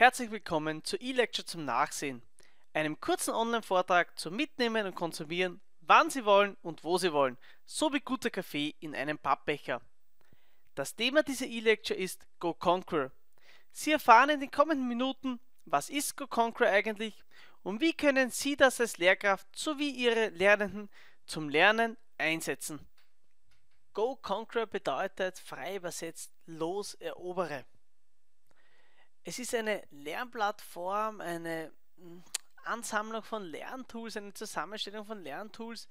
Herzlich willkommen zur E-Lecture zum Nachsehen, einem kurzen Online-Vortrag zum Mitnehmen und Konsumieren, wann Sie wollen und wo Sie wollen, so wie guter Kaffee in einem Pappbecher. Das Thema dieser E-Lecture ist Go Conquer. Sie erfahren in den kommenden Minuten, was ist Go Conquer eigentlich und wie können Sie das als Lehrkraft sowie Ihre Lernenden zum Lernen einsetzen. Go Conquer bedeutet frei übersetzt los erobere. Es ist eine Lernplattform, eine hm, Ansammlung von Lerntools, eine Zusammenstellung von Lerntools,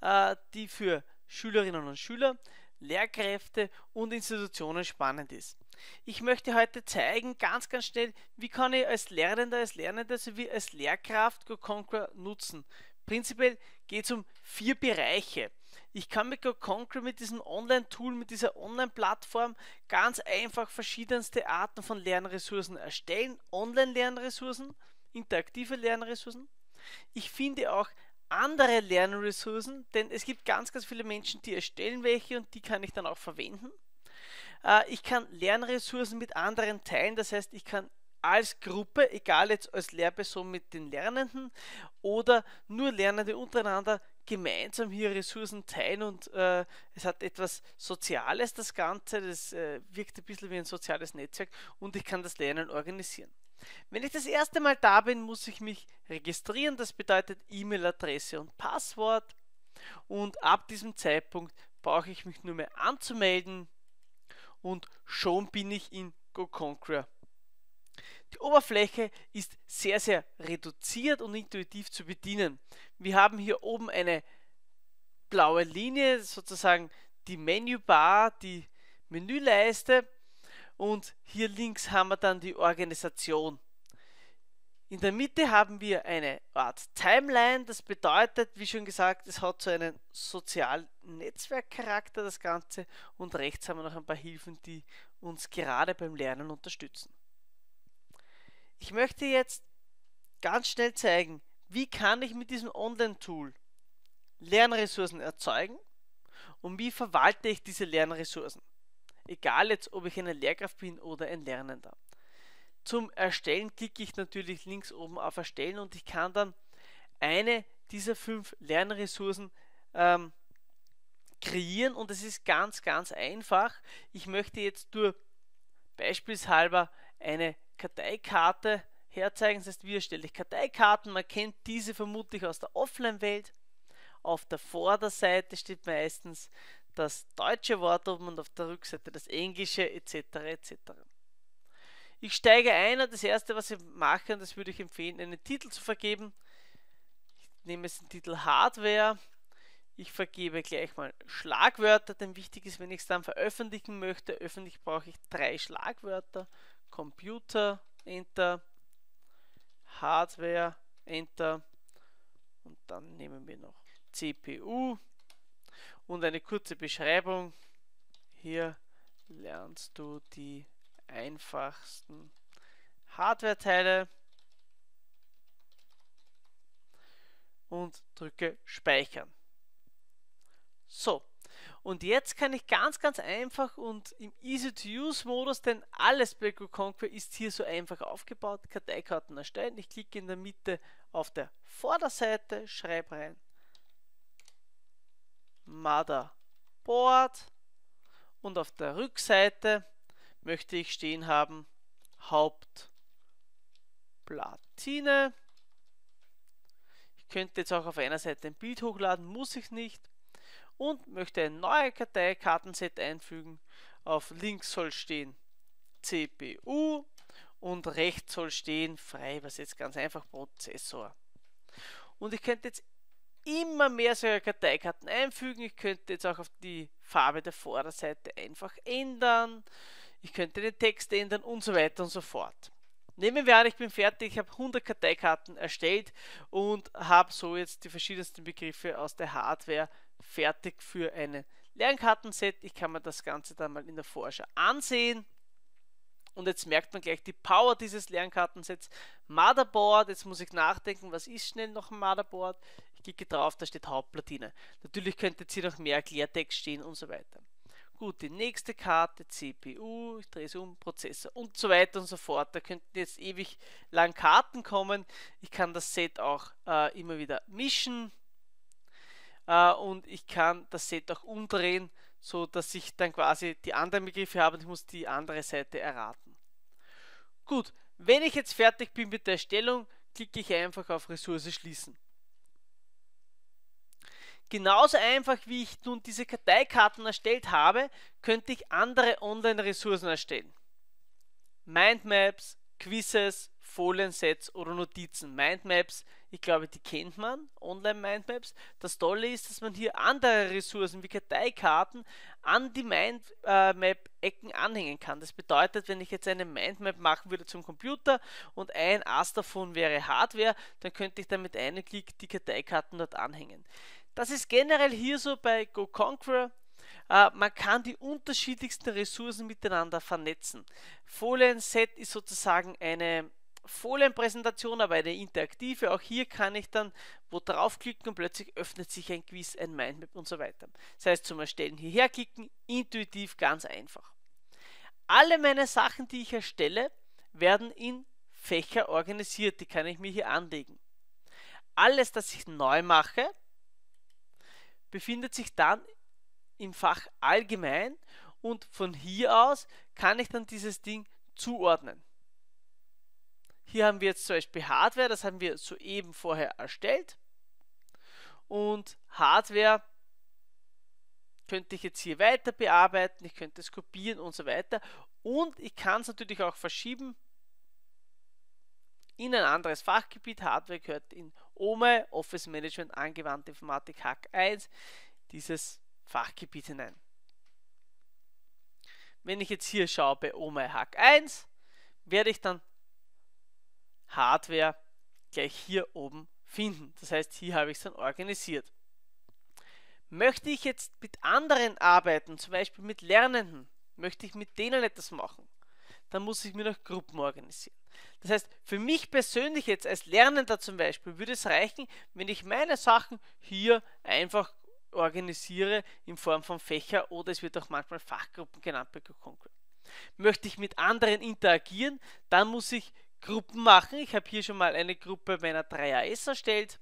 äh, die für Schülerinnen und Schüler, Lehrkräfte und Institutionen spannend ist. Ich möchte heute zeigen, ganz, ganz schnell, wie kann ich als Lernender, als Lernender sowie als Lehrkraft GoConquer nutzen. Prinzipiell geht es um vier Bereiche. Ich kann mit GoConcrete, mit diesem Online-Tool, mit dieser Online-Plattform ganz einfach verschiedenste Arten von Lernressourcen erstellen. Online-Lernressourcen, interaktive Lernressourcen. Ich finde auch andere Lernressourcen, denn es gibt ganz, ganz viele Menschen, die erstellen welche und die kann ich dann auch verwenden. Äh, ich kann Lernressourcen mit anderen teilen, das heißt, ich kann als Gruppe, egal jetzt als Lehrperson mit den Lernenden oder nur Lernende untereinander, gemeinsam hier Ressourcen teilen und äh, es hat etwas Soziales das Ganze, das äh, wirkt ein bisschen wie ein soziales Netzwerk und ich kann das Lernen organisieren. Wenn ich das erste Mal da bin, muss ich mich registrieren, das bedeutet E-Mail-Adresse und Passwort und ab diesem Zeitpunkt brauche ich mich nur mehr anzumelden und schon bin ich in GoConquer die Oberfläche ist sehr, sehr reduziert und intuitiv zu bedienen. Wir haben hier oben eine blaue Linie, sozusagen die Menübar, die Menüleiste und hier links haben wir dann die Organisation. In der Mitte haben wir eine Art Timeline, das bedeutet, wie schon gesagt, es hat so einen sozialen Netzwerkcharakter das Ganze und rechts haben wir noch ein paar Hilfen, die uns gerade beim Lernen unterstützen. Ich möchte jetzt ganz schnell zeigen, wie kann ich mit diesem Online-Tool Lernressourcen erzeugen und wie verwalte ich diese Lernressourcen. Egal jetzt, ob ich eine Lehrkraft bin oder ein Lernender. Zum Erstellen klicke ich natürlich links oben auf Erstellen und ich kann dann eine dieser fünf Lernressourcen ähm, kreieren und es ist ganz, ganz einfach. Ich möchte jetzt nur beispielshalber eine Karteikarte herzeigen. Das heißt, wir erstelle ich Karteikarten. Man kennt diese vermutlich aus der Offline-Welt. Auf der Vorderseite steht meistens das deutsche Wort oben und auf der Rückseite das englische etc. etc. Ich steige ein und das erste, was ich mache, und das würde ich empfehlen, einen Titel zu vergeben. Ich nehme jetzt den Titel Hardware. Ich vergebe gleich mal Schlagwörter, denn wichtig ist, wenn ich es dann veröffentlichen möchte, öffentlich brauche ich drei Schlagwörter. Computer, Enter, Hardware, Enter und dann nehmen wir noch CPU und eine kurze Beschreibung. Hier lernst du die einfachsten Hardware-Teile und drücke Speichern. So, und jetzt kann ich ganz, ganz einfach und im Easy-to-Use-Modus, denn alles Blackbook Conquer ist hier so einfach aufgebaut, Karteikarten erstellen. Ich klicke in der Mitte auf der Vorderseite, schreibe rein Motherboard und auf der Rückseite möchte ich stehen haben Hauptplatine. Ich könnte jetzt auch auf einer Seite ein Bild hochladen, muss ich nicht und möchte ein neues Karteikartenset einfügen. Auf links soll stehen CPU und rechts soll stehen frei, was jetzt ganz einfach Prozessor. Und ich könnte jetzt immer mehr solcher Karteikarten einfügen. Ich könnte jetzt auch auf die Farbe der Vorderseite einfach ändern. Ich könnte den Text ändern und so weiter und so fort. Nehmen wir an, ich bin fertig, ich habe 100 Karteikarten erstellt und habe so jetzt die verschiedensten Begriffe aus der Hardware fertig für ein Lernkartenset. Ich kann mir das Ganze dann mal in der Vorschau ansehen. Und jetzt merkt man gleich die Power dieses Lernkartensets. Motherboard, jetzt muss ich nachdenken, was ist schnell noch ein Motherboard? Ich klicke drauf, da steht Hauptplatine. Natürlich könnte jetzt hier noch mehr Klärtext stehen und so weiter. Gut, die nächste Karte, CPU, ich drehe es um, Prozessor und so weiter und so fort. Da könnten jetzt ewig lang Karten kommen. Ich kann das Set auch äh, immer wieder mischen äh, und ich kann das Set auch umdrehen, so dass ich dann quasi die anderen Begriffe habe und ich muss die andere Seite erraten. Gut, wenn ich jetzt fertig bin mit der Erstellung, klicke ich einfach auf Ressource schließen. Genauso einfach wie ich nun diese Karteikarten erstellt habe, könnte ich andere Online-Ressourcen erstellen. Mindmaps, Quizzes, Foliensets oder Notizen, Mindmaps. Ich glaube, die kennt man, Online-Mindmaps. Das Tolle ist, dass man hier andere Ressourcen wie Karteikarten an die Mindmap-Ecken anhängen kann. Das bedeutet, wenn ich jetzt eine Mindmap machen würde zum Computer und ein Ast davon wäre Hardware, dann könnte ich dann mit einem Klick die Karteikarten dort anhängen. Das ist generell hier so bei Go Conquer äh, man kann die unterschiedlichsten Ressourcen miteinander vernetzen. Folien-Set ist sozusagen eine Folienpräsentation, aber eine interaktive. Auch hier kann ich dann wo draufklicken und plötzlich öffnet sich ein Quiz, ein Mindmap und so weiter. Das heißt, zum Erstellen hierher klicken, intuitiv ganz einfach. Alle meine Sachen, die ich erstelle, werden in Fächer organisiert. Die kann ich mir hier anlegen. Alles, das ich neu mache, befindet sich dann im Fach Allgemein und von hier aus kann ich dann dieses Ding zuordnen. Hier haben wir jetzt zum Beispiel Hardware, das haben wir soeben vorher erstellt. Und Hardware könnte ich jetzt hier weiter bearbeiten, ich könnte es kopieren und so weiter. Und ich kann es natürlich auch verschieben in ein anderes Fachgebiet. Hardware gehört in OME, Office Management, Angewandte Informatik, Hack 1, dieses Fachgebiet hinein. Wenn ich jetzt hier schaue bei OME Hack 1, werde ich dann Hardware gleich hier oben finden. Das heißt, hier habe ich es dann organisiert. Möchte ich jetzt mit anderen arbeiten, zum Beispiel mit Lernenden, möchte ich mit denen etwas machen, dann muss ich mir noch Gruppen organisieren. Das heißt, für mich persönlich jetzt als Lernender zum Beispiel würde es reichen, wenn ich meine Sachen hier einfach organisiere in Form von Fächer oder es wird auch manchmal Fachgruppen genannt bei Conquer. Möchte ich mit anderen interagieren, dann muss ich Gruppen machen. Ich habe hier schon mal eine Gruppe meiner 3AS erstellt.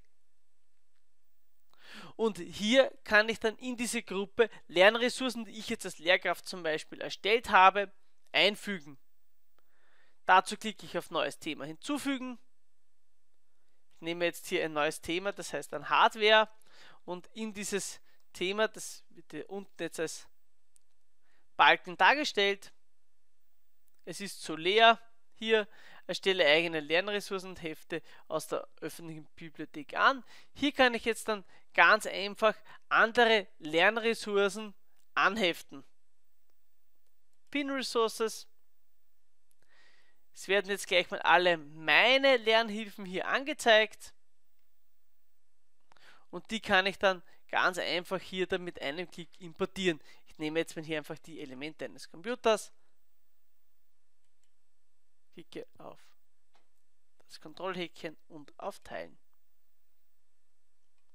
Und hier kann ich dann in diese Gruppe Lernressourcen, die ich jetzt als Lehrkraft zum Beispiel erstellt habe, einfügen. Dazu klicke ich auf Neues Thema hinzufügen. Ich nehme jetzt hier ein neues Thema, das heißt ein Hardware. Und in dieses Thema, das wird hier unten jetzt als Balken dargestellt, es ist so leer hier, erstelle eigene Lernressourcen und Hefte aus der öffentlichen Bibliothek an. Hier kann ich jetzt dann ganz einfach andere Lernressourcen anheften. Pin Resources. Es werden jetzt gleich mal alle meine Lernhilfen hier angezeigt. Und die kann ich dann ganz einfach hier dann mit einem Klick importieren. Ich nehme jetzt mal hier einfach die Elemente eines Computers Klicke auf das Kontrollhäkchen und auf Teilen.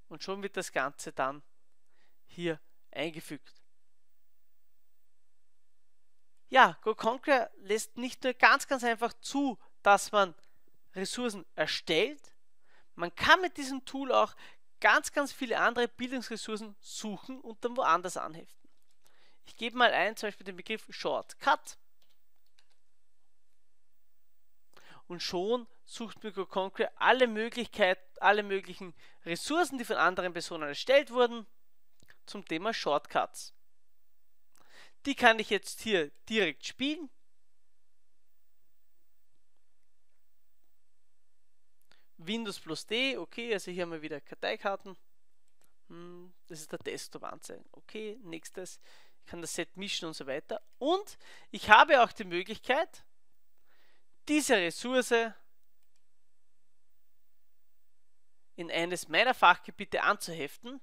Und schon wird das Ganze dann hier eingefügt. Ja, Go lässt nicht nur ganz, ganz einfach zu, dass man Ressourcen erstellt, man kann mit diesem Tool auch ganz, ganz viele andere Bildungsressourcen suchen und dann woanders anheften. Ich gebe mal ein, zum Beispiel den Begriff Shortcut und schon sucht Microconquer alle Möglichkeiten, alle möglichen Ressourcen, die von anderen Personen erstellt wurden, zum Thema Shortcuts. Die kann ich jetzt hier direkt spielen. Windows plus D, okay, also hier haben wir wieder Karteikarten. Hm, das ist der Desktop-Anzeigen. Okay, nächstes. Ich kann das Set mischen und so weiter. Und ich habe auch die Möglichkeit, diese Ressource in eines meiner Fachgebiete anzuheften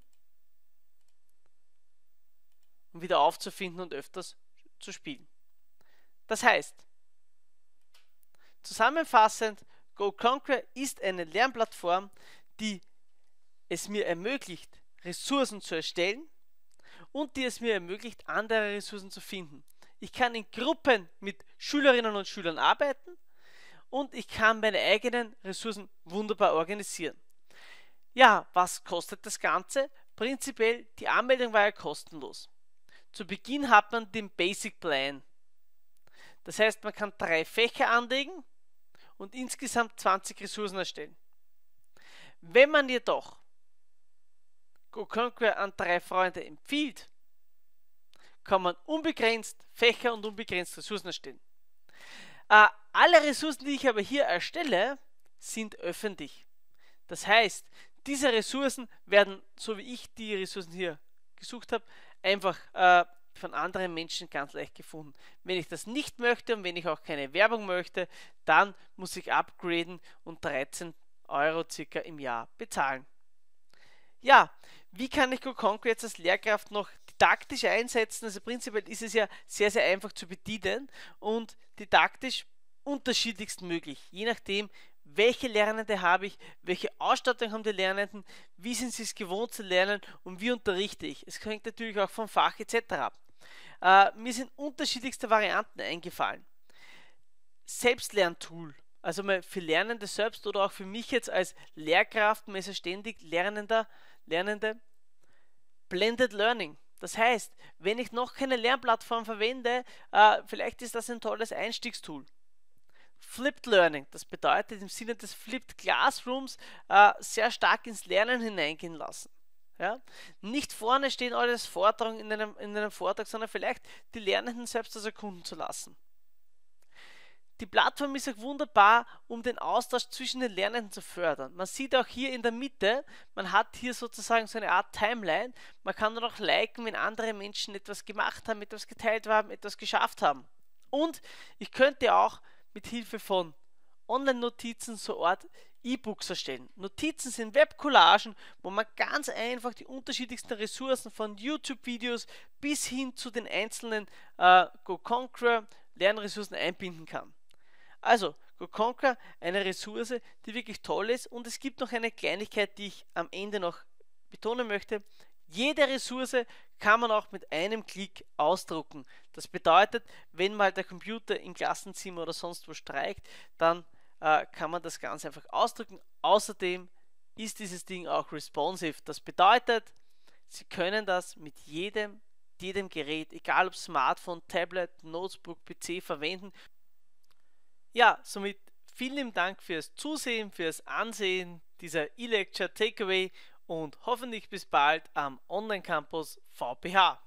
und wieder aufzufinden und öfters zu spielen. Das heißt, zusammenfassend, Go Conquer ist eine Lernplattform, die es mir ermöglicht, Ressourcen zu erstellen und die es mir ermöglicht, andere Ressourcen zu finden. Ich kann in Gruppen mit Schülerinnen und Schülern arbeiten und ich kann meine eigenen Ressourcen wunderbar organisieren. Ja, was kostet das Ganze? Prinzipiell, die Anmeldung war ja kostenlos. Zu Beginn hat man den Basic Plan. Das heißt, man kann drei Fächer anlegen und insgesamt 20 Ressourcen erstellen. Wenn man jedoch GoConquer an drei Freunde empfiehlt, kann man unbegrenzt Fächer und unbegrenzt Ressourcen erstellen. Äh, alle Ressourcen, die ich aber hier erstelle, sind öffentlich. Das heißt, diese Ressourcen werden, so wie ich die Ressourcen hier gesucht habe, einfach äh, von anderen Menschen ganz leicht gefunden. Wenn ich das nicht möchte und wenn ich auch keine Werbung möchte, dann muss ich upgraden und 13 Euro circa im Jahr bezahlen. Ja, wie kann ich GoConquer jetzt als Lehrkraft noch taktisch einsetzen. Also prinzipiell ist es ja sehr, sehr einfach zu bedienen und didaktisch unterschiedlichst möglich, je nachdem, welche Lernende habe ich, welche Ausstattung haben die Lernenden, wie sind sie es gewohnt zu lernen und wie unterrichte ich. Es hängt natürlich auch vom Fach etc. ab. Äh, mir sind unterschiedlichste Varianten eingefallen. Selbstlerntool, also mal für Lernende selbst oder auch für mich jetzt als Lehrkraft, messerständig Lernender, Lernende, Blended Learning. Das heißt, wenn ich noch keine Lernplattform verwende, äh, vielleicht ist das ein tolles Einstiegstool. Flipped Learning, das bedeutet im Sinne des Flipped Classrooms äh, sehr stark ins Lernen hineingehen lassen. Ja? Nicht vorne stehen alles Forderungen in einem, in einem Vortrag, sondern vielleicht die Lernenden selbst das erkunden zu lassen. Die Plattform ist auch wunderbar, um den Austausch zwischen den Lernenden zu fördern. Man sieht auch hier in der Mitte, man hat hier sozusagen so eine Art Timeline. Man kann dann auch liken, wenn andere Menschen etwas gemacht haben, etwas geteilt haben, etwas geschafft haben. Und ich könnte auch mit Hilfe von Online-Notizen so Art E-Books erstellen. Notizen sind Webcollagen, wo man ganz einfach die unterschiedlichsten Ressourcen von YouTube-Videos bis hin zu den einzelnen äh, Go Conquer Lernressourcen einbinden kann. Also, GoConquer, eine Ressource, die wirklich toll ist. Und es gibt noch eine Kleinigkeit, die ich am Ende noch betonen möchte. Jede Ressource kann man auch mit einem Klick ausdrucken. Das bedeutet, wenn mal der Computer im Klassenzimmer oder sonst wo streikt, dann äh, kann man das Ganze einfach ausdrucken. Außerdem ist dieses Ding auch responsive. Das bedeutet, Sie können das mit jedem jedem Gerät, egal ob Smartphone, Tablet, Notebook, PC verwenden ja, somit vielen Dank fürs Zusehen, fürs Ansehen dieser E-Lecture Takeaway und hoffentlich bis bald am Online-Campus VPH.